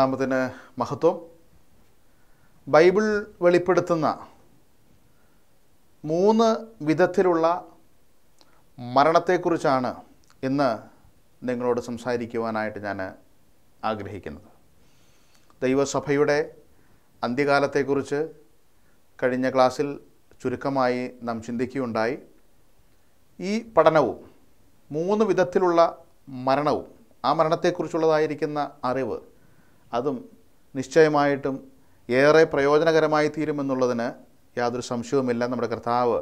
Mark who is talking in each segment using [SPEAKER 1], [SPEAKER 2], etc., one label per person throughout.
[SPEAKER 1] നാമത്തിന് മഹത്വം ബൈബിൾ വെളിപ്പെടുത്തുന്ന മൂന്ന് വിധത്തിലുള്ള മരണത്തെക്കുറിച്ചാണ് ഇന്ന് നിങ്ങളോട് സംസാരിക്കുവാനായിട്ട് ഞാൻ ആഗ്രഹിക്കുന്നത് ദൈവസഭയുടെ അന്ത്യകാലത്തെക്കുറിച്ച് കഴിഞ്ഞ ക്ലാസ്സിൽ ചുരുക്കമായി നാം ചിന്തിക്കുകയുണ്ടായി ഈ പഠനവും മൂന്ന് വിധത്തിലുള്ള മരണവും ആ മരണത്തെക്കുറിച്ചുള്ളതായിരിക്കുന്ന അറിവ് അതും നിശ്ചയമായിട്ടും ഏറെ പ്രയോജനകരമായി തീരുമെന്നുള്ളതിന് യാതൊരു സംശയവുമില്ല നമ്മുടെ കർത്താവ്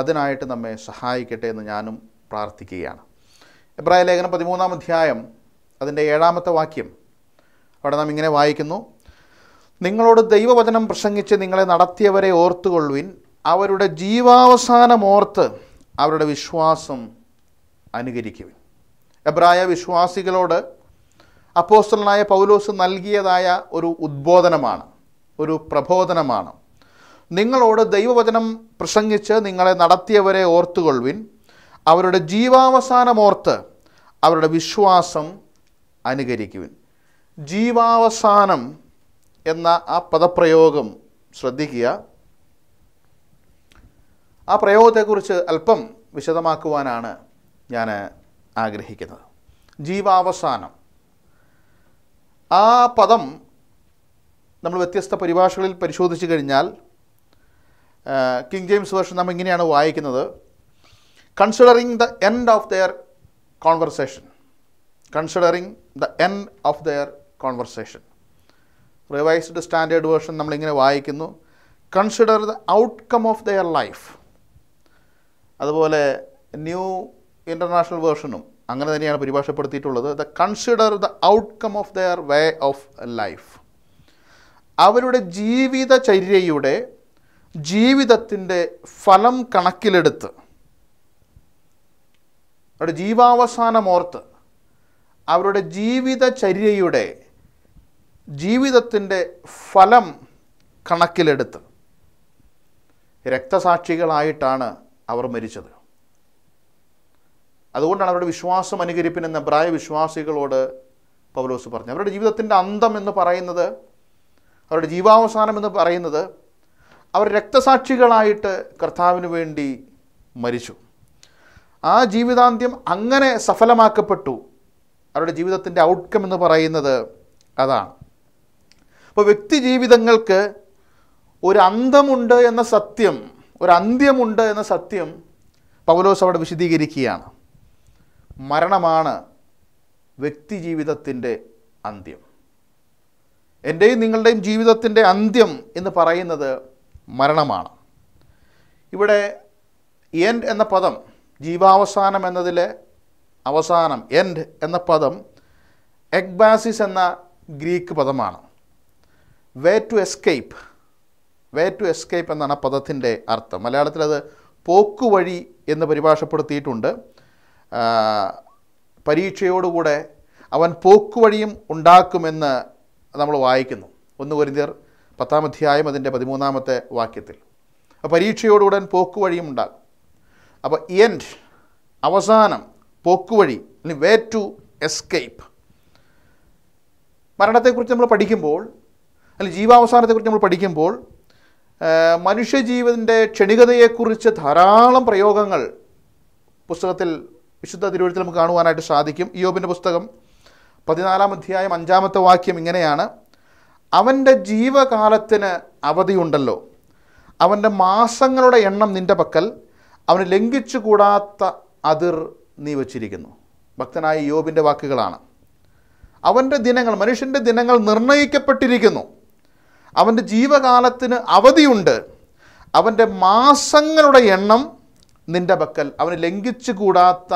[SPEAKER 1] അതിനായിട്ട് നമ്മെ സഹായിക്കട്ടെ എന്ന് ഞാനും പ്രാർത്ഥിക്കുകയാണ് എബ്രായ ലേഖനം പതിമൂന്നാം അധ്യായം അതിൻ്റെ ഏഴാമത്തെ വാക്യം അവിടെ നാം ഇങ്ങനെ വായിക്കുന്നു നിങ്ങളോട് ദൈവവചനം പ്രസംഗിച്ച് നിങ്ങളെ നടത്തിയവരെ ഓർത്തുകൊള്ളുവിൻ അവരുടെ ജീവാവസാനം ഓർത്ത് അവരുടെ വിശ്വാസം അനുകരിക്കുവിൻ എബ്രായ വിശ്വാസികളോട് അപ്പോസ്റ്റലനായ പൗലോസ് നൽകിയതായ ഒരു ഉദ്ബോധനമാണ് ഒരു പ്രബോധനമാണ് നിങ്ങളോട് ദൈവവചനം പ്രസംഗിച്ച് നിങ്ങളെ നടത്തിയവരെ ഓർത്തുകൊള്ളുവിൻ അവരുടെ ജീവാവസാനമോർത്ത് അവരുടെ വിശ്വാസം അനുകരിക്കുവിൻ ജീവാവസാനം എന്ന ആ പദപ്രയോഗം ശ്രദ്ധിക്കുക ആ പ്രയോഗത്തെക്കുറിച്ച് അല്പം വിശദമാക്കുവാനാണ് ഞാൻ ആഗ്രഹിക്കുന്നത് ജീവാവസാനം ആ പദം നമ്മൾ വ്യത്യസ്ത പരിഭാഷകളിൽ പരിശോധിച്ച് കഴിഞ്ഞാൽ കിങ് ജെയിംസ് വേർഷൻ നമ്മൾ ഇങ്ങനെയാണ് വായിക്കുന്നത് considering the end of their conversation considering the end of their conversation revised standard version നമ്മളിങ്ങനെ വായിക്കുന്നു consider the outcome of their life അതുപോലെ ന്യൂ ഇൻ്റർനാഷണൽ വേർഷനും അങ്ങനെ തന്നെയാണ് പരിഭാഷപ്പെടുത്തിയിട്ടുള്ളത് the consider the outcome of their way of life അവരുടെ ജീവിതചര്യയുടെ ജീവിതത്തിൻ്റെ ഫലം കണക്കിലെടുത്ത് അവരുടെ ജീവാവസാനമോർത്ത് അവരുടെ ജീവിതചര്യയുടെ ജീവിതത്തിൻ്റെ ഫലം കണക്കിലെടുത്ത് രക്തസാക്ഷികളായിട്ടാണ് അവർ മരിച്ചത് അതുകൊണ്ടാണ് അവരുടെ വിശ്വാസം അനുകരിപ്പിനെന്ന പ്രായ വിശ്വാസികളോട് പൗലോസ് പറഞ്ഞു അവരുടെ ജീവിതത്തിൻ്റെ അന്തം എന്ന് പറയുന്നത് അവരുടെ ജീവാവസാനം എന്ന് പറയുന്നത് അവർ രക്തസാക്ഷികളായിട്ട് കർത്താവിന് വേണ്ടി മരിച്ചു ആ ജീവിതാന്ത്യം അങ്ങനെ സഫലമാക്കപ്പെട്ടു അവരുടെ ജീവിതത്തിൻ്റെ ഔട്ട്കം എന്ന് പറയുന്നത് അതാണ് അപ്പോൾ വ്യക്തി ജീവിതങ്ങൾക്ക് ഒരു അന്തമുണ്ട് എന്ന സത്യം ഒരു അന്ത്യമുണ്ട് എന്ന സത്യം പൗലോസ് അവിടെ വിശദീകരിക്കുകയാണ് മരണമാണ് ജീവിതത്തിൻ്റെ അന്ത്യം എൻ്റെയും നിങ്ങളുടെയും ജീവിതത്തിൻ്റെ അന്ത്യം എന്ന് പറയുന്നത് മരണമാണ് ഇവിടെ എൻഡ് എന്ന പദം ജീവാവസാനം എന്നതിലെ അവസാനം എൻഡ് എന്ന പദം എക്ബാസിസ് എന്ന ഗ്രീക്ക് പദമാണ് way to escape way to escape എന്നാണ് പദത്തിൻ്റെ അർത്ഥം മലയാളത്തിൽ അത് പോക്കുവഴി എന്ന് പരിഭാഷപ്പെടുത്തിയിട്ടുണ്ട് പരീക്ഷയോടുകൂടെ അവൻ പോക്കുവഴിയും ഉണ്ടാക്കുമെന്ന് നമ്മൾ വായിക്കുന്നു ഒന്ന് കുരിന്തിയർ പത്താം അധ്യായം അതിൻ്റെ പതിമൂന്നാമത്തെ വാക്യത്തിൽ അപ്പോൾ പരീക്ഷയോടുകൂടെ പോക്കുവഴിയും ഉണ്ടാകും അപ്പോൾ എൻഡ് അവസാനം പോക്കുവഴി അല്ലെങ്കിൽ വേ ടു എസ്കേപ്പ് മരണത്തെക്കുറിച്ച് നമ്മൾ പഠിക്കുമ്പോൾ അല്ലെങ്കിൽ ജീവാവസാനത്തെക്കുറിച്ച് നമ്മൾ പഠിക്കുമ്പോൾ മനുഷ്യജീവിതൻ്റെ ക്ഷണികതയെക്കുറിച്ച് ധാരാളം പ്രയോഗങ്ങൾ പുസ്തകത്തിൽ വിശുദ്ധ തിരുവഴുത്തിൽ നമുക്ക് കാണുവാനായിട്ട് സാധിക്കും ഇയോബിൻ്റെ പുസ്തകം പതിനാലാം അധ്യായം അഞ്ചാമത്തെ വാക്യം ഇങ്ങനെയാണ് അവൻ്റെ ജീവകാലത്തിന് അവധിയുണ്ടല്ലോ അവൻ്റെ മാസങ്ങളുടെ എണ്ണം നിൻ്റെ പക്കൽ അവന് ലംഘിച്ചുകൂടാത്ത അതിർ നീ വച്ചിരിക്കുന്നു ഭക്തനായ യോബിൻ്റെ വാക്കുകളാണ് അവൻ്റെ ദിനങ്ങൾ മനുഷ്യൻ്റെ ദിനങ്ങൾ നിർണയിക്കപ്പെട്ടിരിക്കുന്നു അവൻ്റെ ജീവകാലത്തിന് അവധിയുണ്ട് അവൻ്റെ മാസങ്ങളുടെ എണ്ണം നിൻ്റെ പക്കൽ അവന് ലംഘിച്ചുകൂടാത്ത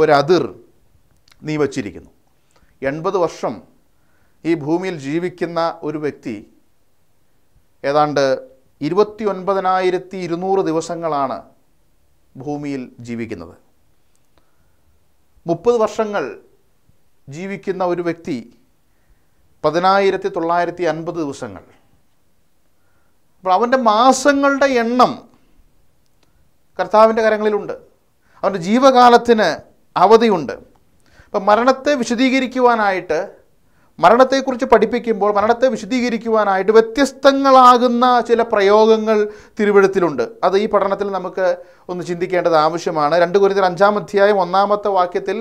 [SPEAKER 1] ഒരതിർ നീ വച്ചിരിക്കുന്നു എൺപത് വർഷം ഈ ഭൂമിയിൽ ജീവിക്കുന്ന ഒരു വ്യക്തി ഏതാണ്ട് ഇരുപത്തി ഒൻപതിനായിരത്തി ഇരുന്നൂറ് ദിവസങ്ങളാണ് ഭൂമിയിൽ ജീവിക്കുന്നത് മുപ്പത് വർഷങ്ങൾ ജീവിക്കുന്ന ഒരു വ്യക്തി പതിനായിരത്തി തൊള്ളായിരത്തി അൻപത് ദിവസങ്ങൾ അപ്പോൾ അവൻ്റെ മാസങ്ങളുടെ എണ്ണം കർത്താവിൻ്റെ കരങ്ങളിലുണ്ട് അവൻ്റെ ജീവകാലത്തിന് അവധിയുണ്ട് അപ്പം മരണത്തെ വിശദീകരിക്കുവാനായിട്ട് മരണത്തെക്കുറിച്ച് പഠിപ്പിക്കുമ്പോൾ മരണത്തെ വിശദീകരിക്കുവാനായിട്ട് വ്യത്യസ്തങ്ങളാകുന്ന ചില പ്രയോഗങ്ങൾ തിരുവഴുത്തിലുണ്ട് അത് ഈ പഠനത്തിൽ നമുക്ക് ഒന്ന് ചിന്തിക്കേണ്ടത് ആവശ്യമാണ് രണ്ട് കുരുത്തിൽ അഞ്ചാം അധ്യായം ഒന്നാമത്തെ വാക്യത്തിൽ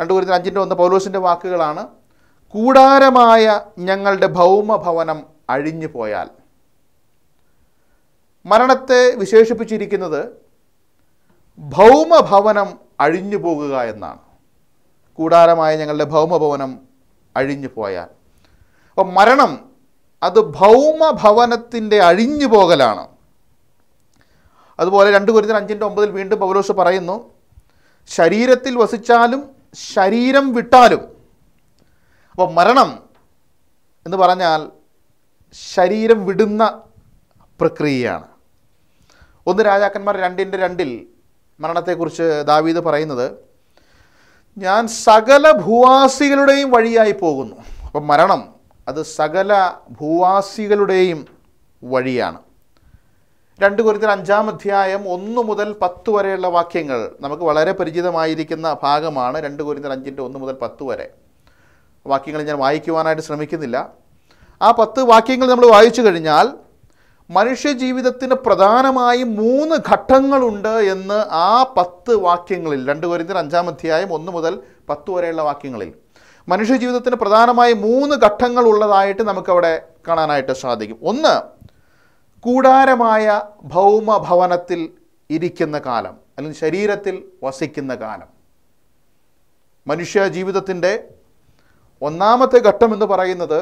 [SPEAKER 1] രണ്ട് കുരുത്തിൽ അഞ്ചിൻ്റെ ഒന്ന് പൗലോസിൻ്റെ വാക്കുകളാണ് കൂടാരമായ ഞങ്ങളുടെ ഭൗമഭവനം അഴിഞ്ഞു പോയാൽ മരണത്തെ വിശേഷിപ്പിച്ചിരിക്കുന്നത് ഭൗമഭവനം അഴിഞ്ഞു പോകുക എന്നാണ് കൂടാരമായ ഞങ്ങളുടെ ഭൗമഭവനം അഴിഞ്ഞു പോയാൽ അപ്പം മരണം അത് ഭൗമഭവനത്തിൻ്റെ അഴിഞ്ഞു പോകലാണ് അതുപോലെ രണ്ട് കുരുത്തിന് അഞ്ചിൻ്റെ ഒമ്പതിൽ വീണ്ടും പൗലോസ് പറയുന്നു ശരീരത്തിൽ വസിച്ചാലും ശരീരം വിട്ടാലും അപ്പോൾ മരണം എന്ന് പറഞ്ഞാൽ ശരീരം വിടുന്ന പ്രക്രിയയാണ് ഒന്ന് രാജാക്കന്മാർ രണ്ടിൻ്റെ രണ്ടിൽ മരണത്തെക്കുറിച്ച് ദാവീദ് പറയുന്നത് ഞാൻ സകല ഭൂവാസികളുടെയും വഴിയായി പോകുന്നു അപ്പം മരണം അത് സകല ഭൂവാസികളുടെയും വഴിയാണ് രണ്ട് കുരുത്തിൽ അഞ്ചാം അധ്യായം ഒന്ന് മുതൽ പത്ത് വരെയുള്ള വാക്യങ്ങൾ നമുക്ക് വളരെ പരിചിതമായിരിക്കുന്ന ഭാഗമാണ് രണ്ട് കുരുത്തിൽ അഞ്ചിൻ്റെ ഒന്ന് മുതൽ പത്ത് വരെ വാക്യങ്ങൾ ഞാൻ വായിക്കുവാനായിട്ട് ശ്രമിക്കുന്നില്ല ആ പത്ത് വാക്യങ്ങൾ നമ്മൾ വായിച്ചു കഴിഞ്ഞാൽ മനുഷ്യജീവിതത്തിന് പ്രധാനമായി മൂന്ന് ഘട്ടങ്ങളുണ്ട് എന്ന് ആ പത്ത് വാക്യങ്ങളിൽ രണ്ട് കൊരിന്തർ അഞ്ചാം അധ്യായം ഒന്ന് മുതൽ പത്ത് വരെയുള്ള വാക്യങ്ങളിൽ മനുഷ്യജീവിതത്തിന് പ്രധാനമായി മൂന്ന് ഘട്ടങ്ങൾ ഉള്ളതായിട്ട് നമുക്കവിടെ കാണാനായിട്ട് സാധിക്കും ഒന്ന് കൂടാരമായ ഭൗമഭവനത്തിൽ ഇരിക്കുന്ന കാലം അല്ലെങ്കിൽ ശരീരത്തിൽ വസിക്കുന്ന കാലം മനുഷ്യ ജീവിതത്തിൻ്റെ ഒന്നാമത്തെ ഘട്ടം എന്ന് പറയുന്നത്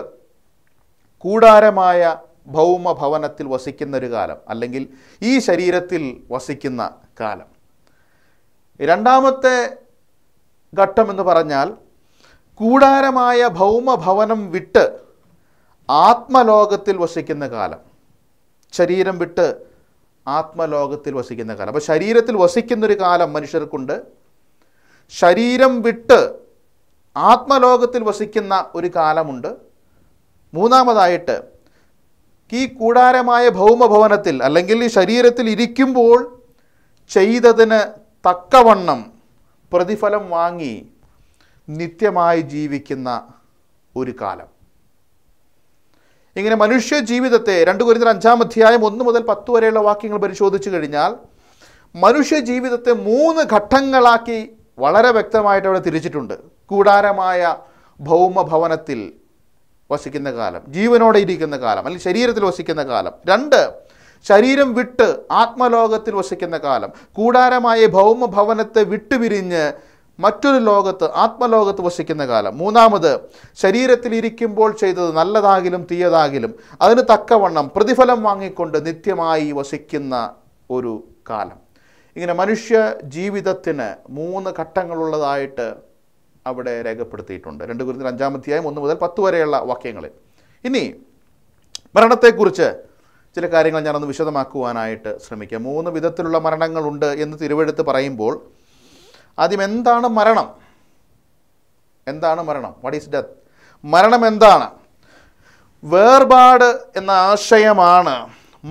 [SPEAKER 1] കൂടാരമായ ഭൗമഭവനത്തിൽ വസിക്കുന്ന ഒരു കാലം അല്ലെങ്കിൽ ഈ ശരീരത്തിൽ വസിക്കുന്ന കാലം രണ്ടാമത്തെ ഘട്ടം എന്ന് പറഞ്ഞാൽ കൂടാരമായ ഭൗമഭവനം വിട്ട് ആത്മലോകത്തിൽ വസിക്കുന്ന കാലം ശരീരം വിട്ട് ആത്മലോകത്തിൽ വസിക്കുന്ന കാലം അപ്പോൾ ശരീരത്തിൽ വസിക്കുന്നൊരു കാലം മനുഷ്യർക്കുണ്ട് ശരീരം വിട്ട് ആത്മലോകത്തിൽ വസിക്കുന്ന ഒരു കാലമുണ്ട് മൂന്നാമതായിട്ട് ഈ കൂടാരമായ ഭൗമഭവനത്തിൽ അല്ലെങ്കിൽ ഈ ശരീരത്തിൽ ഇരിക്കുമ്പോൾ ചെയ്തതിന് തക്കവണ്ണം പ്രതിഫലം വാങ്ങി നിത്യമായി ജീവിക്കുന്ന ഒരു കാലം ഇങ്ങനെ മനുഷ്യ ജീവിതത്തെ രണ്ടു കുരുന്നർ അഞ്ചാം അധ്യായം ഒന്ന് മുതൽ പത്ത് വരെയുള്ള വാക്യങ്ങൾ പരിശോധിച്ചു കഴിഞ്ഞാൽ മനുഷ്യ ജീവിതത്തെ മൂന്ന് ഘട്ടങ്ങളാക്കി വളരെ വ്യക്തമായിട്ട് അവിടെ തിരിച്ചിട്ടുണ്ട് കൂടാരമായ ഭൗമഭവനത്തിൽ വസിക്കുന്ന കാലം ജീവനോടെ ഇരിക്കുന്ന കാലം അല്ലെങ്കിൽ ശരീരത്തിൽ വസിക്കുന്ന കാലം രണ്ട് ശരീരം വിട്ട് ആത്മലോകത്തിൽ വസിക്കുന്ന കാലം കൂടാരമായ ഭൗമഭവനത്തെ വിട്ടുപിരിഞ്ഞ് മറ്റൊരു ലോകത്ത് ആത്മലോകത്ത് വസിക്കുന്ന കാലം മൂന്നാമത് ശരീരത്തിൽ ഇരിക്കുമ്പോൾ ചെയ്തത് നല്ലതാകിലും തീയതാകിലും അതിന് തക്കവണ്ണം പ്രതിഫലം വാങ്ങിക്കൊണ്ട് നിത്യമായി വസിക്കുന്ന ഒരു കാലം ഇങ്ങനെ മനുഷ്യ ജീവിതത്തിന് മൂന്ന് ഘട്ടങ്ങളുള്ളതായിട്ട് അവിടെ രേഖപ്പെടുത്തിയിട്ടുണ്ട് രണ്ട് അഞ്ചാം അഞ്ചാമധ്യായം ഒന്ന് മുതൽ പത്ത് വരെയുള്ള വാക്യങ്ങളിൽ ഇനി മരണത്തെക്കുറിച്ച് ചില കാര്യങ്ങൾ ഞാനൊന്ന് വിശദമാക്കുവാനായിട്ട് ശ്രമിക്കാം മൂന്ന് വിധത്തിലുള്ള മരണങ്ങളുണ്ട് എന്ന് തിരുവെടുത്ത് പറയുമ്പോൾ ആദ്യം എന്താണ് മരണം എന്താണ് മരണം വാട്ട് ഈസ് ഡെത്ത് മരണം എന്താണ് വേർപാട് എന്ന ആശയമാണ്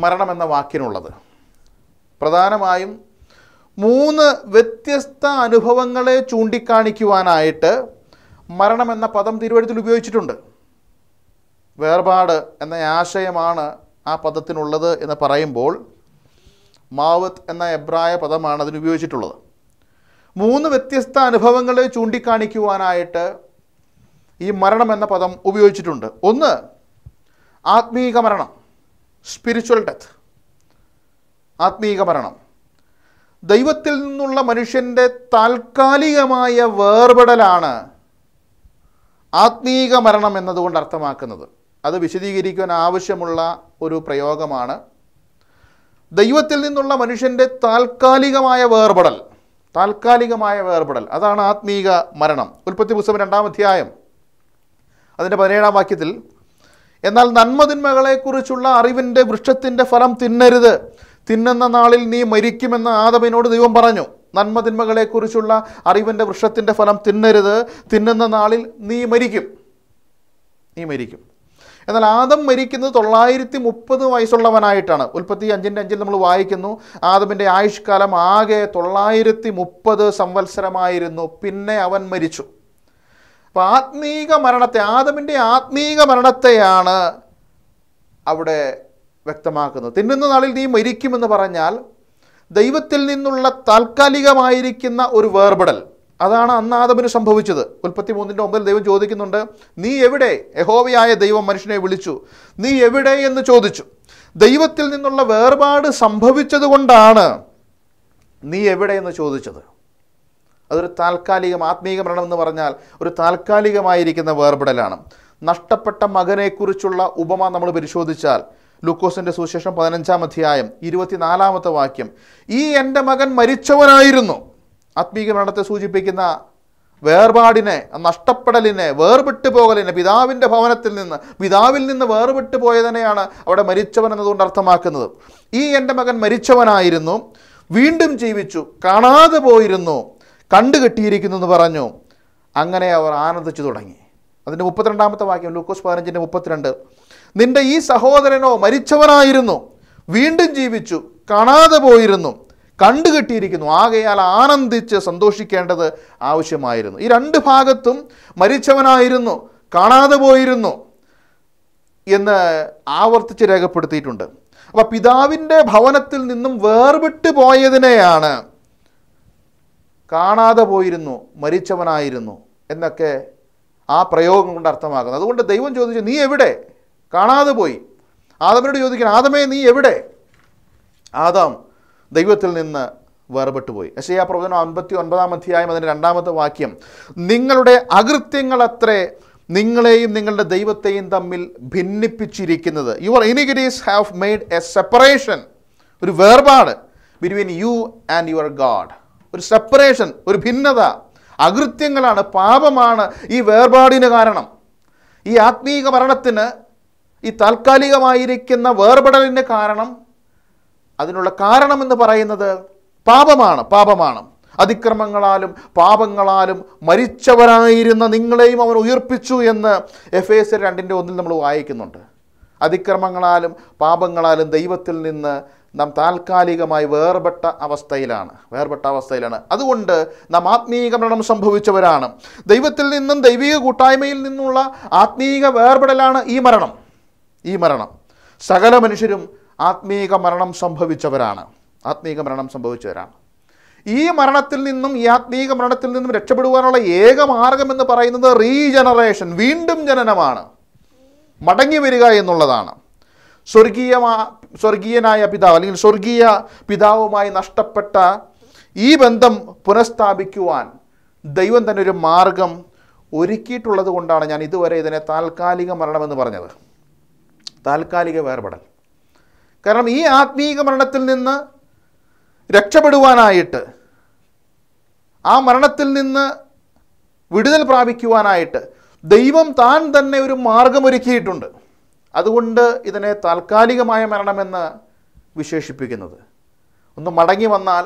[SPEAKER 1] മരണം എന്ന വാക്കിനുള്ളത് പ്രധാനമായും മൂന്ന് വ്യത്യസ്ത അനുഭവങ്ങളെ ചൂണ്ടിക്കാണിക്കുവാനായിട്ട് മരണം എന്ന പദം തിരുവഴുത്തിൽ ഉപയോഗിച്ചിട്ടുണ്ട് വേർപാട് എന്ന ആശയമാണ് ആ പദത്തിനുള്ളത് എന്ന് പറയുമ്പോൾ മാവത്ത് എന്ന എബ്രായ പദമാണ് അതിന് ഉപയോഗിച്ചിട്ടുള്ളത് മൂന്ന് വ്യത്യസ്ത അനുഭവങ്ങളെ ചൂണ്ടിക്കാണിക്കുവാനായിട്ട് ഈ മരണം എന്ന പദം ഉപയോഗിച്ചിട്ടുണ്ട് ഒന്ന് ആത്മീക മരണം സ്പിരിച്വൽ ഡെത്ത് ആത്മീക മരണം ദൈവത്തിൽ നിന്നുള്ള മനുഷ്യൻ്റെ താൽക്കാലികമായ വേർപെടലാണ് ആത്മീക മരണം എന്നതുകൊണ്ട് അർത്ഥമാക്കുന്നത് അത് വിശദീകരിക്കുവാൻ ആവശ്യമുള്ള ഒരു പ്രയോഗമാണ് ദൈവത്തിൽ നിന്നുള്ള മനുഷ്യൻ്റെ താൽക്കാലികമായ വേർപെടൽ താൽക്കാലികമായ വേർപെടൽ അതാണ് ആത്മീക മരണം ഉൽപ്പത്തി പുസ്തകം രണ്ടാം അധ്യായം അതിൻ്റെ പതിനേഴാം വാക്യത്തിൽ എന്നാൽ നന്മതിന്മകളെക്കുറിച്ചുള്ള അറിവിൻ്റെ വൃക്ഷത്തിൻ്റെ ഫലം തിന്നരുത് തിന്നുന്ന നാളിൽ നീ മരിക്കുമെന്ന് ആദമിനോട് ദൈവം പറഞ്ഞു നന്മതിന്മകളെക്കുറിച്ചുള്ള അറിവിൻ്റെ വൃക്ഷത്തിൻ്റെ ഫലം തിന്നരുത് തിന്നുന്ന നാളിൽ നീ മരിക്കും നീ മരിക്കും എന്നാൽ ആദം മരിക്കുന്നത് തൊള്ളായിരത്തി മുപ്പത് വയസ്സുള്ളവനായിട്ടാണ് ഉൽപ്പത്തി അഞ്ചിൻ്റെ അഞ്ചിൽ നമ്മൾ വായിക്കുന്നു ആദമിൻ്റെ ആയുഷ്കാലം ആകെ തൊള്ളായിരത്തി മുപ്പത് സംവത്സരമായിരുന്നു പിന്നെ അവൻ മരിച്ചു അപ്പം ആത്മീക മരണത്തെ ആദമിൻ്റെ ആത്മീക മരണത്തെയാണ് അവിടെ വ്യക്തമാക്കുന്നത് തിന്നുന്ന നാളിൽ നീ മരിക്കുമെന്ന് പറഞ്ഞാൽ ദൈവത്തിൽ നിന്നുള്ള താൽക്കാലികമായിരിക്കുന്ന ഒരു വേർപെടൽ അതാണ് അന്നാദമിന് സംഭവിച്ചത് മുപ്പത്തി മൂന്നിൻ്റെ ഒമ്പതിൽ ദൈവം ചോദിക്കുന്നുണ്ട് നീ എവിടെ യഹോവയായ ദൈവം മനുഷ്യനെ വിളിച്ചു നീ എവിടെ എന്ന് ചോദിച്ചു ദൈവത്തിൽ നിന്നുള്ള വേർപാട് സംഭവിച്ചതുകൊണ്ടാണ് നീ എവിടെ എന്ന് ചോദിച്ചത് അതൊരു താൽക്കാലികം ആത്മീയ മരണം എന്ന് പറഞ്ഞാൽ ഒരു താൽക്കാലികമായിരിക്കുന്ന വേർപെടലാണ് നഷ്ടപ്പെട്ട മകനെക്കുറിച്ചുള്ള ഉപമ നമ്മൾ പരിശോധിച്ചാൽ ലൂക്കോസിൻ്റെ സുവിശേഷം പതിനഞ്ചാം അധ്യായം ഇരുപത്തിനാലാമത്തെ വാക്യം ഈ എൻ്റെ മകൻ മരിച്ചവനായിരുന്നു ആത്മീക മരണത്തെ സൂചിപ്പിക്കുന്ന വേർപാടിനെ നഷ്ടപ്പെടലിനെ വേർപെട്ടു പോകലിനെ പിതാവിൻ്റെ ഭവനത്തിൽ നിന്ന് പിതാവിൽ നിന്ന് വേർപെട്ടു പോയതിനെയാണ് അവിടെ മരിച്ചവൻ എന്നതുകൊണ്ട് അർത്ഥമാക്കുന്നത് ഈ എൻ്റെ മകൻ മരിച്ചവനായിരുന്നു വീണ്ടും ജീവിച്ചു കാണാതെ പോയിരുന്നു കണ്ടുകെട്ടിയിരിക്കുന്നു എന്ന് പറഞ്ഞു അങ്ങനെ അവർ ആനന്ദിച്ചു തുടങ്ങി അതിൻ്റെ മുപ്പത്തിരണ്ടാമത്തെ വാക്യം ലൂക്കോസ് പതിനഞ്ചിൻ്റെ മുപ്പത്തിരണ്ട് നിന്റെ ഈ സഹോദരനോ മരിച്ചവനായിരുന്നു വീണ്ടും ജീവിച്ചു കാണാതെ പോയിരുന്നു കണ്ടുകെട്ടിയിരിക്കുന്നു ആകയാൽ ആനന്ദിച്ച് സന്തോഷിക്കേണ്ടത് ആവശ്യമായിരുന്നു ഈ രണ്ട് ഭാഗത്തും മരിച്ചവനായിരുന്നു കാണാതെ പോയിരുന്നു എന്ന് ആവർത്തിച്ച് രേഖപ്പെടുത്തിയിട്ടുണ്ട് അപ്പം പിതാവിൻ്റെ ഭവനത്തിൽ നിന്നും വേർപെട്ട് പോയതിനെയാണ് കാണാതെ പോയിരുന്നു മരിച്ചവനായിരുന്നു എന്നൊക്കെ ആ പ്രയോഗം കൊണ്ട് അർത്ഥമാകുന്നത് അതുകൊണ്ട് ദൈവം ചോദിച്ചു നീ എവിടെ കാണാതെ പോയി ആദമിനോട് ചോദിക്കണം ആദമേ നീ എവിടെ ആദാം ദൈവത്തിൽ നിന്ന് വേർപെട്ടു പോയി ആ പ്രവചനം അമ്പത്തി ഒൻപതാം അധ്യായം അതിൻ്റെ രണ്ടാമത്തെ വാക്യം നിങ്ങളുടെ അകൃത്യങ്ങളത്രേ നിങ്ങളെയും നിങ്ങളുടെ ദൈവത്തെയും തമ്മിൽ ഭിന്നിപ്പിച്ചിരിക്കുന്നത് your iniquities have made a separation ഒരു വേർപാട് between you and your God ഒരു സെപ്പറേഷൻ ഒരു ഭിന്നത അകൃത്യങ്ങളാണ് പാപമാണ് ഈ വേർപാടിന് കാരണം ഈ ആത്മീക മരണത്തിന് ഈ താൽക്കാലികമായിരിക്കുന്ന വേർപെടലിന് കാരണം അതിനുള്ള കാരണം എന്ന് പറയുന്നത് പാപമാണ് പാപമാണ് അതിക്രമങ്ങളാലും പാപങ്ങളാലും മരിച്ചവരായിരുന്ന നിങ്ങളെയും അവൻ ഉയർപ്പിച്ചു എന്ന് എഫ് എസ് രണ്ടിൻ്റെ ഒന്നിൽ നമ്മൾ വായിക്കുന്നുണ്ട് അതിക്രമങ്ങളാലും പാപങ്ങളാലും ദൈവത്തിൽ നിന്ന് നാം താൽക്കാലികമായി വേർപെട്ട അവസ്ഥയിലാണ് വേർപെട്ട അവസ്ഥയിലാണ് അതുകൊണ്ട് നാം ആത്മീയ മരണം സംഭവിച്ചവരാണ് ദൈവത്തിൽ നിന്നും ദൈവിക കൂട്ടായ്മയിൽ നിന്നുള്ള ആത്മീയ വേർപെടലാണ് ഈ മരണം ഈ മരണം സകല മനുഷ്യരും ആത്മീക മരണം സംഭവിച്ചവരാണ് ആത്മീക മരണം സംഭവിച്ചവരാണ് ഈ മരണത്തിൽ നിന്നും ഈ ആത്മീക മരണത്തിൽ നിന്നും രക്ഷപ്പെടുവാനുള്ള ഏക എന്ന് പറയുന്നത് റീജനറേഷൻ വീണ്ടും ജനനമാണ് മടങ്ങി വരിക എന്നുള്ളതാണ് സ്വർഗീയമാ സ്വർഗീയനായ പിതാവ് അല്ലെങ്കിൽ സ്വർഗീയ പിതാവുമായി നഷ്ടപ്പെട്ട ഈ ബന്ധം പുനഃസ്ഥാപിക്കുവാൻ ദൈവം തന്നെ ഒരു മാർഗം ഒരുക്കിയിട്ടുള്ളത് കൊണ്ടാണ് ഞാൻ ഇതുവരെ ഇതിനെ താൽക്കാലിക മരണമെന്ന് പറഞ്ഞത് താൽക്കാലിക വേർപെടൽ കാരണം ഈ ആത്മീക മരണത്തിൽ നിന്ന് രക്ഷപ്പെടുവാനായിട്ട് ആ മരണത്തിൽ നിന്ന് വിടുതൽ പ്രാപിക്കുവാനായിട്ട് ദൈവം താൻ തന്നെ ഒരു മാർഗമൊരുക്കിയിട്ടുണ്ട് അതുകൊണ്ട് ഇതിനെ താൽക്കാലികമായ മരണമെന്ന് വിശേഷിപ്പിക്കുന്നത് ഒന്ന് മടങ്ങി വന്നാൽ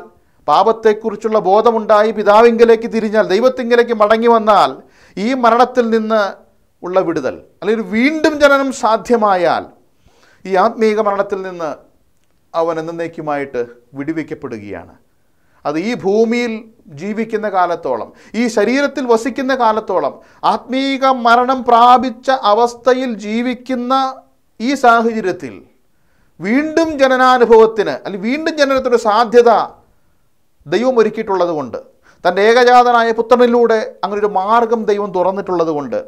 [SPEAKER 1] പാപത്തെക്കുറിച്ചുള്ള ബോധമുണ്ടായി പിതാവിങ്കിലേക്ക് തിരിഞ്ഞാൽ ദൈവത്തിങ്കിലേക്ക് മടങ്ങി വന്നാൽ ഈ മരണത്തിൽ നിന്ന് ഉള്ള വിടുതൽ അല്ലെങ്കിൽ വീണ്ടും ജനനം സാധ്യമായാൽ ഈ ആത്മീക മരണത്തിൽ നിന്ന് അവൻ എന്നേക്കുമായിട്ട് വിടുവിക്കപ്പെടുകയാണ് അത് ഈ ഭൂമിയിൽ ജീവിക്കുന്ന കാലത്തോളം ഈ ശരീരത്തിൽ വസിക്കുന്ന കാലത്തോളം ആത്മീക മരണം പ്രാപിച്ച അവസ്ഥയിൽ ജീവിക്കുന്ന ഈ സാഹചര്യത്തിൽ വീണ്ടും ജനനാനുഭവത്തിന് അല്ലെങ്കിൽ വീണ്ടും ജനനത്തിനൊരു സാധ്യത ദൈവം ഒരുക്കിയിട്ടുള്ളത് കൊണ്ട് തൻ്റെ ഏകജാതനായ പുത്രനിലൂടെ അങ്ങനൊരു മാർഗം ദൈവം തുറന്നിട്ടുള്ളത് കൊണ്ട്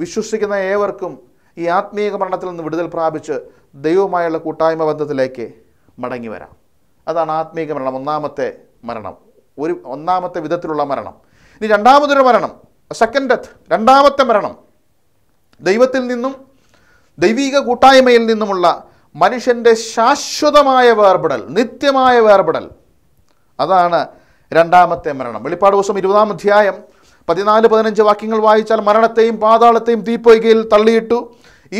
[SPEAKER 1] വിശ്വസിക്കുന്ന ഏവർക്കും ഈ ആത്മീയ മരണത്തിൽ നിന്ന് വിടുതൽ പ്രാപിച്ച് ദൈവവുമായുള്ള കൂട്ടായ്മ ബന്ധത്തിലേക്ക് മടങ്ങി വരാം അതാണ് ആത്മീയ മരണം ഒന്നാമത്തെ മരണം ഒരു ഒന്നാമത്തെ വിധത്തിലുള്ള മരണം ഇനി രണ്ടാമതൊരു മരണം സെക്കൻഡ് ഡെത്ത് രണ്ടാമത്തെ മരണം ദൈവത്തിൽ നിന്നും ദൈവിക കൂട്ടായ്മയിൽ നിന്നുമുള്ള മനുഷ്യൻ്റെ ശാശ്വതമായ വേർപെടൽ നിത്യമായ വേർപെടൽ അതാണ് രണ്ടാമത്തെ മരണം വെളിപ്പാട് ദിവസം ഇരുപതാം അധ്യായം പതിനാല് പതിനഞ്ച് വാക്യങ്ങൾ വായിച്ചാൽ മരണത്തെയും പാതാളത്തെയും തീപ്പൊയ്കയിൽ തള്ളിയിട്ടു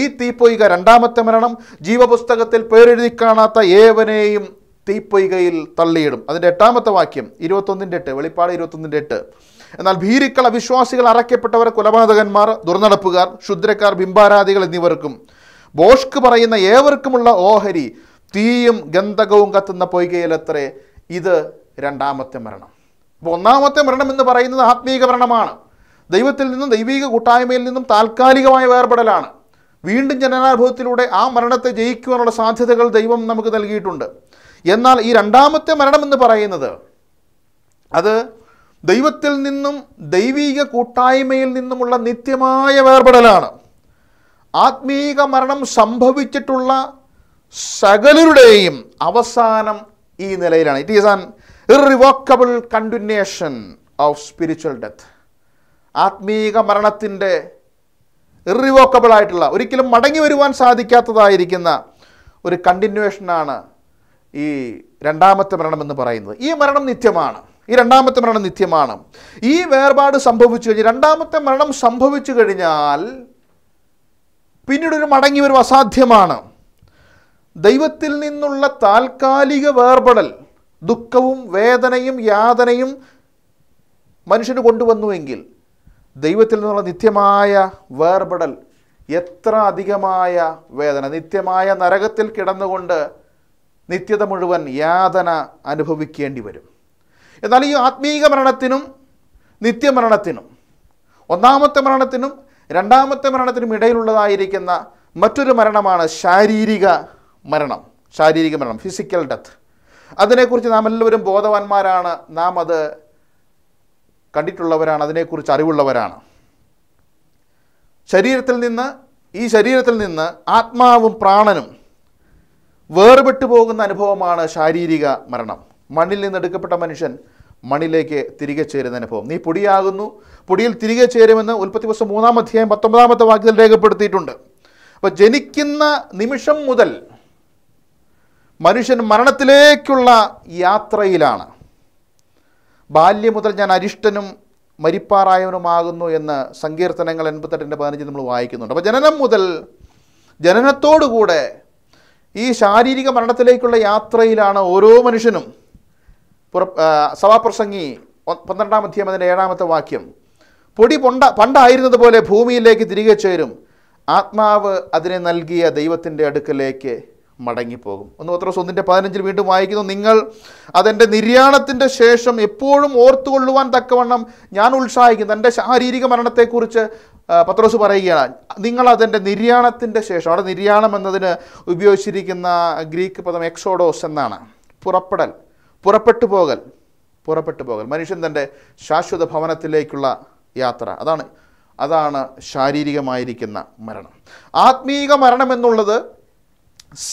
[SPEAKER 1] ഈ തീപ്പൊയ്ക രണ്ടാമത്തെ മരണം ജീവപുസ്തകത്തിൽ പേരെഴുതി കാണാത്ത ഏവനെയും തീപ്പൊയ്കയിൽ തള്ളിയിടും അതിൻ്റെ എട്ടാമത്തെ വാക്യം ഇരുപത്തൊന്നിൻ്റെ എട്ട് വെളിപ്പാട് ഇരുപത്തൊന്നിൻ്റെ എട്ട് എന്നാൽ ഭീരുക്കൾ അവിശ്വാസികൾ അറയ്ക്കപ്പെട്ടവർ കൊലപാതകന്മാർ ദുർനടപ്പുകാർ ക്ഷുദ്രക്കാർ ബിംബാരാധികൾ എന്നിവർക്കും ബോഷ്ക്ക് പറയുന്ന ഏവർക്കുമുള്ള ഓഹരി തീയും ഗന്ധകവും കത്തുന്ന പൊയ്കയിലത്രേ ഇത് രണ്ടാമത്തെ മരണം അപ്പോൾ ഒന്നാമത്തെ മരണം എന്ന് പറയുന്നത് ആത്മീക മരണമാണ് ദൈവത്തിൽ നിന്നും ദൈവിക കൂട്ടായ്മയിൽ നിന്നും താൽക്കാലികമായ വേർപെടലാണ് വീണ്ടും ജനനാനുഭവത്തിലൂടെ ആ മരണത്തെ ജയിക്കുവാനുള്ള സാധ്യതകൾ ദൈവം നമുക്ക് നൽകിയിട്ടുണ്ട് എന്നാൽ ഈ രണ്ടാമത്തെ മരണം എന്ന് പറയുന്നത് അത് ദൈവത്തിൽ നിന്നും ദൈവീക കൂട്ടായ്മയിൽ നിന്നുമുള്ള നിത്യമായ വേർപെടലാണ് ആത്മീക മരണം സംഭവിച്ചിട്ടുള്ള സകലരുടെയും അവസാനം ഈ നിലയിലാണ് it is an irrevocable continuation of spiritual death ആത്മീക മരണത്തിൻ്റെ ഇറിവോക്കബിൾ ആയിട്ടുള്ള ഒരിക്കലും മടങ്ങി വരുവാൻ സാധിക്കാത്തതായിരിക്കുന്ന ഒരു കണ്ടിന്യൂഷനാണ് ഈ രണ്ടാമത്തെ മരണം എന്ന് പറയുന്നത് ഈ മരണം നിത്യമാണ് ഈ രണ്ടാമത്തെ മരണം നിത്യമാണ് ഈ വേർപാട് സംഭവിച്ചു കഴിഞ്ഞാൽ രണ്ടാമത്തെ മരണം സംഭവിച്ചു കഴിഞ്ഞാൽ പിന്നീടൊരു മടങ്ങി വരും അസാധ്യമാണ് ദൈവത്തിൽ നിന്നുള്ള താൽക്കാലിക വേർപെടൽ ദുഃഖവും വേദനയും യാതനയും മനുഷ്യന് കൊണ്ടുവന്നുവെങ്കിൽ ദൈവത്തിൽ നിന്നുള്ള നിത്യമായ വേർപെടൽ എത്ര അധികമായ വേദന നിത്യമായ നരകത്തിൽ കിടന്നുകൊണ്ട് നിത്യത മുഴുവൻ യാതന അനുഭവിക്കേണ്ടി വരും എന്നാൽ ഈ ആത്മീക മരണത്തിനും നിത്യമരണത്തിനും ഒന്നാമത്തെ മരണത്തിനും രണ്ടാമത്തെ മരണത്തിനും ഇടയിലുള്ളതായിരിക്കുന്ന മറ്റൊരു മരണമാണ് ശാരീരിക മരണം ശാരീരിക മരണം ഫിസിക്കൽ ഡെത്ത് അതിനെക്കുറിച്ച് നാം എല്ലാവരും ബോധവാന്മാരാണ് നാം അത് കണ്ടിട്ടുള്ളവരാണ് അതിനെക്കുറിച്ച് അറിവുള്ളവരാണ് ശരീരത്തിൽ നിന്ന് ഈ ശരീരത്തിൽ നിന്ന് ആത്മാവും പ്രാണനും വേർപെട്ടു പോകുന്ന അനുഭവമാണ് ശാരീരിക മരണം മണ്ണിൽ നിന്ന് എടുക്കപ്പെട്ട മനുഷ്യൻ മണ്ണിലേക്ക് തിരികെ ചേരുന്ന അനുഭവം നീ പൊടിയാകുന്നു പൊടിയിൽ തിരികെ ചേരുമെന്ന് ഉൽപ്പത്തി ദിവസം മൂന്നാം അധ്യായം പത്തൊമ്പതാമത്തെ വാക്യത്തിൽ രേഖപ്പെടുത്തിയിട്ടുണ്ട് അപ്പോൾ ജനിക്കുന്ന നിമിഷം മുതൽ മനുഷ്യൻ മരണത്തിലേക്കുള്ള യാത്രയിലാണ് ബാല്യം മുതൽ ഞാൻ അരിഷ്ടനും മരിപ്പാറായവനുമാകുന്നു എന്ന് സങ്കീർത്തനങ്ങൾ എൺപത്തെട്ടിൻ്റെ പതിനഞ്ച് നമ്മൾ വായിക്കുന്നുണ്ട് അപ്പോൾ ജനനം മുതൽ ജനനത്തോടുകൂടെ ഈ ശാരീരിക മരണത്തിലേക്കുള്ള യാത്രയിലാണ് ഓരോ മനുഷ്യനും പുറ സഭാപ്രസംഗി പന്ത്രണ്ടാം അധ്യയം അതിൻ്റെ ഏഴാമത്തെ വാക്യം പൊടി പൊണ്ട പണ്ടായിരുന്നതുപോലെ ഭൂമിയിലേക്ക് തിരികെ ചേരും ആത്മാവ് അതിനെ നൽകിയ ദൈവത്തിൻ്റെ അടുക്കലേക്ക് മടങ്ങിപ്പോകും ഒന്ന് പത്രോസ് ഒന്നിൻ്റെ പതിനഞ്ചിൽ വീണ്ടും വായിക്കുന്നു നിങ്ങൾ അതെൻ്റെ നിര്യാണത്തിൻ്റെ ശേഷം എപ്പോഴും ഓർത്തുകൊള്ളുവാൻ തക്കവണ്ണം ഞാൻ ഉത്സാഹിക്കും തൻ്റെ ശാരീരിക മരണത്തെക്കുറിച്ച് പത്രോസ് പറയുകയാണ് നിങ്ങൾ അതെൻ്റെ നിര്യാണത്തിൻ്റെ ശേഷം അവിടെ നിര്യാണം എന്നതിന് ഉപയോഗിച്ചിരിക്കുന്ന ഗ്രീക്ക് പദം എക്സോഡോസ് എന്നാണ് പുറപ്പെടൽ പുറപ്പെട്ടു പോകൽ പുറപ്പെട്ടു പോകൽ മനുഷ്യൻ തൻ്റെ ശാശ്വത ഭവനത്തിലേക്കുള്ള യാത്ര അതാണ് അതാണ് ശാരീരികമായിരിക്കുന്ന മരണം ആത്മീക മരണം എന്നുള്ളത്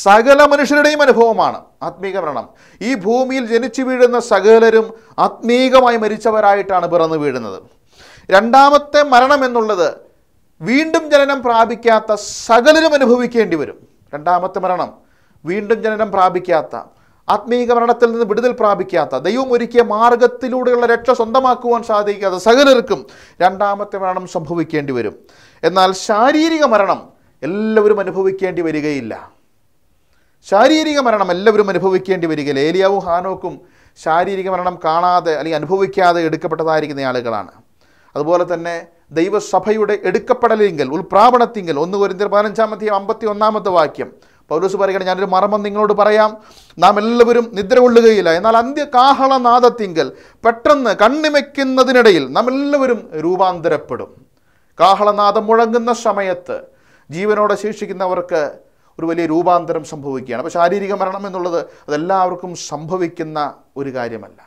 [SPEAKER 1] സകല മനുഷ്യരുടെയും അനുഭവമാണ് ആത്മീക മരണം ഈ ഭൂമിയിൽ ജനിച്ചു വീഴുന്ന സകലരും ആത്മീകമായി മരിച്ചവരായിട്ടാണ് പിറന്നു വീഴുന്നത് രണ്ടാമത്തെ മരണം എന്നുള്ളത് വീണ്ടും ജനനം പ്രാപിക്കാത്ത സകലരും അനുഭവിക്കേണ്ടി വരും രണ്ടാമത്തെ മരണം വീണ്ടും ജനനം പ്രാപിക്കാത്ത ആത്മീക മരണത്തിൽ നിന്ന് വിടുതൽ പ്രാപിക്കാത്ത ദൈവം ഒരുക്കിയ മാർഗത്തിലൂടെയുള്ള രക്ഷ സ്വന്തമാക്കുവാൻ സാധിക്കാത്ത സകലർക്കും രണ്ടാമത്തെ മരണം സംഭവിക്കേണ്ടി വരും എന്നാൽ ശാരീരിക മരണം എല്ലാവരും അനുഭവിക്കേണ്ടി വരികയില്ല ശാരീരിക മരണം എല്ലാവരും അനുഭവിക്കേണ്ടി വരിക ലേലിയാവും ഹാനോക്കും ശാരീരിക മരണം കാണാതെ അല്ലെങ്കിൽ അനുഭവിക്കാതെ എടുക്കപ്പെട്ടതായിരിക്കുന്ന ആളുകളാണ് അതുപോലെ തന്നെ ദൈവസഭയുടെ എടുക്കപ്പെടലിങ്കൽ ഉൾപ്രാപണത്തിങ്കൽ ഒന്ന് കുരിന്തിർ പതിനഞ്ചാമത്തെ അമ്പത്തി ഒന്നാമത്തെ വാക്യം പൗലൂസ് പറയുകയാണ് ഞാനൊരു മർമ്മം നിങ്ങളോട് പറയാം നാം എല്ലാവരും നിദ്ര കൊള്ളുകയില്ല എന്നാൽ അന്ത്യകാഹളനാദത്തിങ്കൽ പെട്ടെന്ന് കണ്ണിമയ്ക്കുന്നതിനിടയിൽ നാം എല്ലാവരും രൂപാന്തരപ്പെടും കാഹളനാദം മുഴങ്ങുന്ന സമയത്ത് ജീവനോടെ ശേഷിക്കുന്നവർക്ക് ഒരു വലിയ രൂപാന്തരം സംഭവിക്കുകയാണ് അപ്പോൾ ശാരീരിക മരണം എന്നുള്ളത് അതെല്ലാവർക്കും സംഭവിക്കുന്ന ഒരു കാര്യമല്ല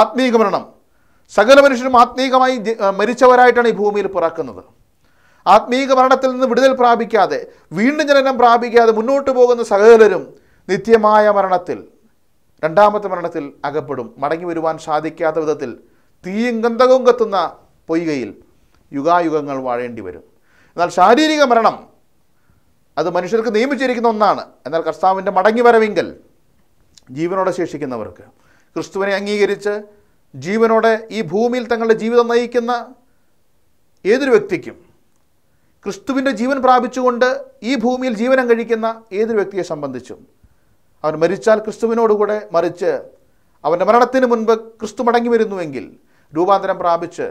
[SPEAKER 1] ആത്മീക മരണം സകല മനുഷ്യരും ആത്മീകമായി മരിച്ചവരായിട്ടാണ് ഈ ഭൂമിയിൽ പിറക്കുന്നത് ആത്മീക മരണത്തിൽ നിന്ന് വിടുതൽ പ്രാപിക്കാതെ വീണ്ടും ജനനം പ്രാപിക്കാതെ മുന്നോട്ട് പോകുന്ന സകലരും നിത്യമായ മരണത്തിൽ രണ്ടാമത്തെ മരണത്തിൽ അകപ്പെടും മടങ്ങി വരുവാൻ സാധിക്കാത്ത വിധത്തിൽ തീയും ഗന്ധകവും കത്തുന്ന പൊയ്കയിൽ യുഗായുഗങ്ങൾ വാഴേണ്ടി വരും എന്നാൽ ശാരീരിക മരണം അത് മനുഷ്യർക്ക് നിയമിച്ചിരിക്കുന്ന ഒന്നാണ് എന്നാൽ കർത്താവിൻ്റെ മടങ്ങി വരവെങ്കിൽ ജീവനോടെ ശേഷിക്കുന്നവർക്ക് ക്രിസ്തുവിനെ അംഗീകരിച്ച് ജീവനോടെ ഈ ഭൂമിയിൽ തങ്ങളുടെ ജീവിതം നയിക്കുന്ന ഏതൊരു വ്യക്തിക്കും ക്രിസ്തുവിൻ്റെ ജീവൻ പ്രാപിച്ചുകൊണ്ട് ഈ ഭൂമിയിൽ ജീവനം കഴിക്കുന്ന ഏതൊരു വ്യക്തിയെ സംബന്ധിച്ചും അവൻ മരിച്ചാൽ ക്രിസ്തുവിനോടുകൂടെ മറിച്ച് അവൻ്റെ മരണത്തിന് മുൻപ് ക്രിസ്തു മടങ്ങി വരുന്നുവെങ്കിൽ രൂപാന്തരം പ്രാപിച്ച്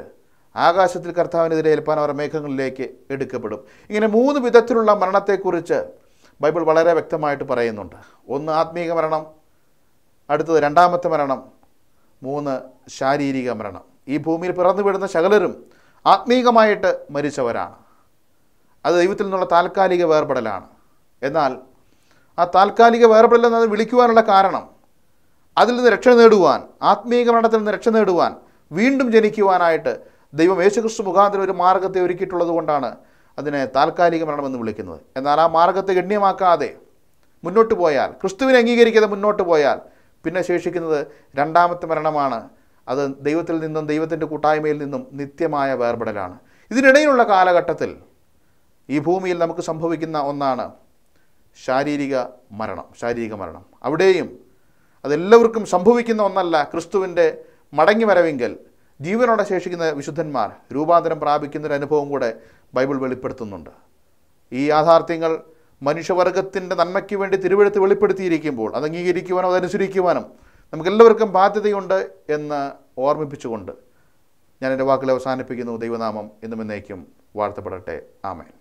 [SPEAKER 1] ആകാശത്തിൽ കർത്താവിനെതിരെ ഏൽപ്പാൻ അവർ മേഘങ്ങളിലേക്ക് എടുക്കപ്പെടും ഇങ്ങനെ മൂന്ന് വിധത്തിലുള്ള മരണത്തെക്കുറിച്ച് ബൈബിൾ വളരെ വ്യക്തമായിട്ട് പറയുന്നുണ്ട് ഒന്ന് ആത്മീക മരണം അടുത്തത് രണ്ടാമത്തെ മരണം മൂന്ന് ശാരീരിക മരണം ഈ ഭൂമിയിൽ പിറന്നു വിടുന്ന ശകലരും ആത്മീകമായിട്ട് മരിച്ചവരാണ് അത് ദൈവത്തിൽ നിന്നുള്ള താൽക്കാലിക വേർപെടലാണ് എന്നാൽ ആ താൽക്കാലിക വേർപെടലെന്നത് വിളിക്കുവാനുള്ള കാരണം അതിൽ നിന്ന് രക്ഷ നേടുവാൻ ആത്മീയ മരണത്തിൽ നിന്ന് രക്ഷ നേടുവാൻ വീണ്ടും ജനിക്കുവാനായിട്ട് ദൈവം യേശുക്രിസ്തു മുഖാന്തരം ഒരു മാർഗത്തെ ഒരുക്കിയിട്ടുള്ളത് കൊണ്ടാണ് അതിനെ താൽക്കാലിക മരണമെന്ന് വിളിക്കുന്നത് എന്നാൽ ആ മാർഗത്തെ ഗണ്യമാക്കാതെ മുന്നോട്ട് പോയാൽ ക്രിസ്തുവിനെ അംഗീകരിക്കാതെ മുന്നോട്ട് പോയാൽ പിന്നെ ശേഷിക്കുന്നത് രണ്ടാമത്തെ മരണമാണ് അത് ദൈവത്തിൽ നിന്നും ദൈവത്തിൻ്റെ കൂട്ടായ്മയിൽ നിന്നും നിത്യമായ വേർപെടലാണ് ഇതിനിടയിലുള്ള കാലഘട്ടത്തിൽ ഈ ഭൂമിയിൽ നമുക്ക് സംഭവിക്കുന്ന ഒന്നാണ് ശാരീരിക മരണം ശാരീരിക മരണം അവിടെയും അതെല്ലാവർക്കും സംഭവിക്കുന്ന ഒന്നല്ല ക്രിസ്തുവിൻ്റെ മടങ്ങി വരവെങ്കിൽ ജീവനോടെ ശേഷിക്കുന്ന വിശുദ്ധന്മാർ രൂപാന്തരം പ്രാപിക്കുന്നൊരു അനുഭവം കൂടെ ബൈബിൾ വെളിപ്പെടുത്തുന്നുണ്ട് ഈ യാഥാർത്ഥ്യങ്ങൾ മനുഷ്യവർഗത്തിൻ്റെ നന്മയ്ക്ക് വേണ്ടി തിരുവെഴുത്ത് വെളിപ്പെടുത്തിയിരിക്കുമ്പോൾ അത് അംഗീകരിക്കുവാനും അതനുസരിക്കുവാനും നമുക്കെല്ലാവർക്കും ബാധ്യതയുണ്ട് എന്ന് ഓർമ്മിപ്പിച്ചുകൊണ്ട് ഞാൻ എൻ്റെ വാക്കിൽ അവസാനിപ്പിക്കുന്നു ദൈവനാമം എന്നും എന്നേക്കും വാഴ്ത്തപ്പെടട്ടെ ആമേൻ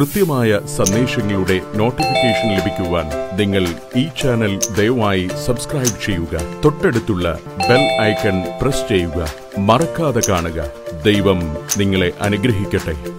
[SPEAKER 1] കൃത്യമായ സന്ദേശങ്ങളുടെ നോട്ടിഫിക്കേഷൻ ലഭിക്കുവാൻ നിങ്ങൾ ഈ ചാനൽ ദയവായി സബ്സ്ക്രൈബ് ചെയ്യുക തൊട്ടടുത്തുള്ള ബെൽ ഐക്കൺ പ്രസ് ചെയ്യുക മറക്കാതെ കാണുക ദൈവം നിങ്ങളെ അനുഗ്രഹിക്കട്ടെ